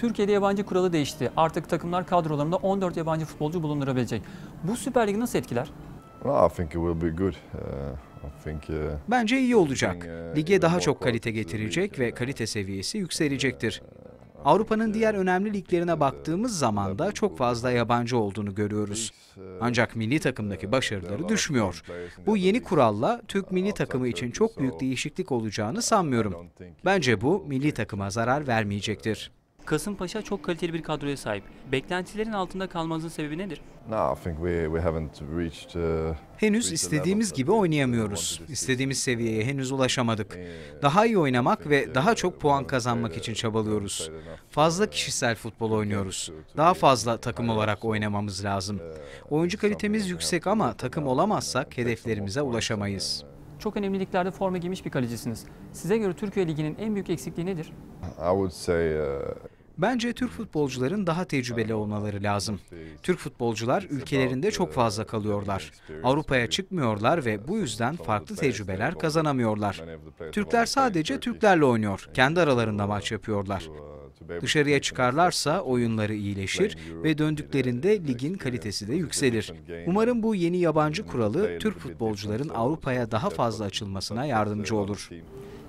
Türkiye'de yabancı kuralı değişti. Artık takımlar kadrolarında 14 yabancı futbolcu bulundurabilecek. Bu Süper Lig'i nasıl etkiler? Uh, uh, Bence iyi olacak. Uh, Lige daha çok kalite getirecek ve kalite seviyesi yükselecektir. Avrupa'nın diğer önemli liglerine baktığımız zaman da çok fazla yabancı olduğunu görüyoruz. Ancak milli takımdaki başarıları düşmüyor. Bu yeni kuralla Türk milli takımı için çok büyük değişiklik olacağını sanmıyorum. Bence bu milli takıma zarar vermeyecektir. Kasımpaşa çok kaliteli bir kadroya sahip. Beklentilerin altında kalmanızın sebebi nedir? Uh, henüz istediğimiz gibi oynayamıyoruz. İstediğimiz seviyeye henüz ulaşamadık. Daha iyi oynamak ve daha uh, çok puan uh, kazanmak için çabalıyoruz. Fazla kişisel futbol oynuyoruz. Daha fazla takım olarak oynamamız lazım. Oyuncu kalitemiz yüksek ama takım olamazsak hedeflerimize ulaşamayız çok önemli liglerde forma giymiş bir kalecisiniz. Size göre Türkiye Ligi'nin en büyük eksikliği nedir? Bence Türk futbolcuların daha tecrübeli olmaları lazım. Türk futbolcular ülkelerinde çok fazla kalıyorlar. Avrupa'ya çıkmıyorlar ve bu yüzden farklı tecrübeler kazanamıyorlar. Türkler sadece Türklerle oynuyor. Kendi aralarında maç yapıyorlar. Dışarıya çıkarlarsa oyunları iyileşir ve döndüklerinde ligin kalitesi de yükselir. Umarım bu yeni yabancı kuralı Türk futbolcuların Avrupa'ya daha fazla açılmasına yardımcı olur.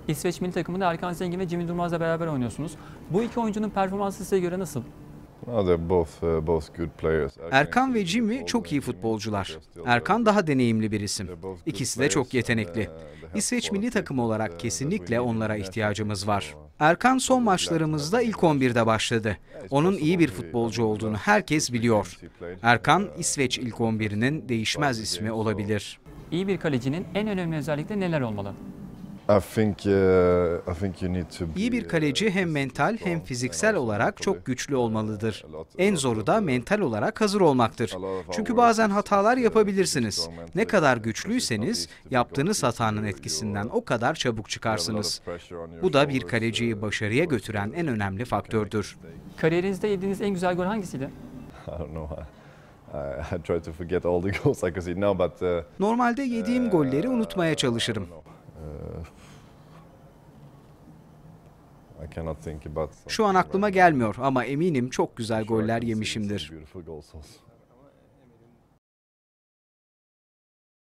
İsveç milli takımında Erkan Zengin ve Cemil Durmaz'la beraber oynuyorsunuz. Bu iki oyuncunun performansı size göre nasıl? Uh, Erkan ve Jimmy çok iyi futbolcular. Erkan daha deneyimli bir isim. İkisi de çok yetenekli. Uh, İsveç milli takım uh, olarak kesinlikle onlara ihtiyacımız var. Erkan son maçlarımızda ilk 11'de başladı. Onun iyi bir futbolcu olduğunu herkes biliyor. Erkan İsveç ilk 11'inin değişmez ismi olabilir. İyi bir kalecinin en önemli özellikleri neler olmalı? Uh, İyi bir kaleci uh, hem mental hem fiziksel uh, olarak çok güçlü olmalıdır. En zoru da mental olarak hazır olmaktır. Çünkü bazen hatalar yapabilirsiniz. Ne kadar güçlüyseniz yaptığınız hatanın etkisinden o kadar çabuk çıkarsınız. Bu da bir kaleciyi başarıya götüren en önemli faktördür. Kariyerinizde yediğiniz en güzel gol hangisiydi? Normalde yediğim golleri unutmaya çalışırım. Şu an aklıma gelmiyor ama eminim çok güzel goller yemişimdir.